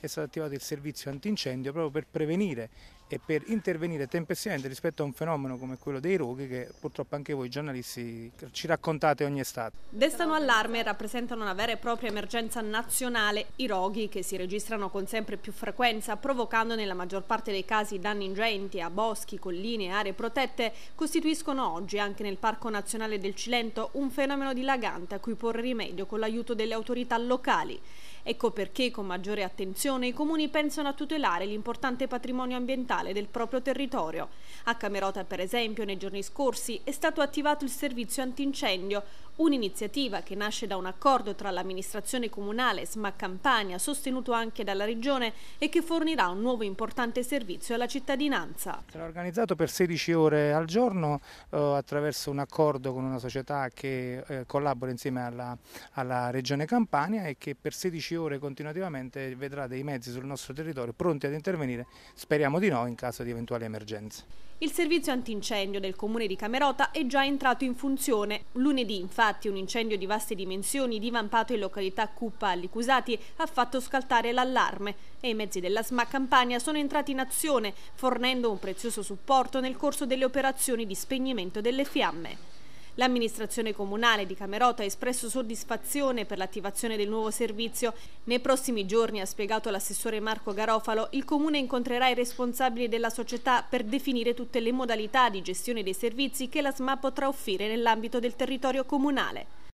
è stato attivato il servizio antincendio proprio per prevenire e per intervenire tempestivamente rispetto a un fenomeno come quello dei roghi che purtroppo anche voi giornalisti ci raccontate ogni estate. Destano allarme e rappresentano una vera e propria emergenza nazionale i roghi che si registrano con sempre più frequenza provocando nella maggior parte dei casi danni ingenti a boschi, colline e aree protette costituiscono oggi anche nel Parco Nazionale del Cilento un fenomeno dilagante a cui porre rimedio con l'aiuto delle autorità locali. Ecco perché con maggiore attenzione transizione i comuni pensano a tutelare l'importante patrimonio ambientale del proprio territorio. A Camerota, per esempio, nei giorni scorsi è stato attivato il servizio antincendio, un'iniziativa che nasce da un accordo tra l'amministrazione comunale SMA Campania, sostenuto anche dalla regione, e che fornirà un nuovo importante servizio alla cittadinanza. Sarà organizzato per 16 ore al giorno eh, attraverso un accordo con una società che eh, collabora insieme alla, alla regione Campania e che per 16 ore continuativamente vedrà dei dei mezzi sul nostro territorio pronti ad intervenire, speriamo di no, in caso di eventuali emergenze. Il servizio antincendio del comune di Camerota è già entrato in funzione. Lunedì, infatti, un incendio di vaste dimensioni divampato in località Cuppa Alicusati ha fatto scaltare l'allarme e i mezzi della SMA Campania sono entrati in azione, fornendo un prezioso supporto nel corso delle operazioni di spegnimento delle fiamme. L'amministrazione comunale di Camerota ha espresso soddisfazione per l'attivazione del nuovo servizio. Nei prossimi giorni, ha spiegato l'assessore Marco Garofalo, il comune incontrerà i responsabili della società per definire tutte le modalità di gestione dei servizi che la SMA potrà offrire nell'ambito del territorio comunale.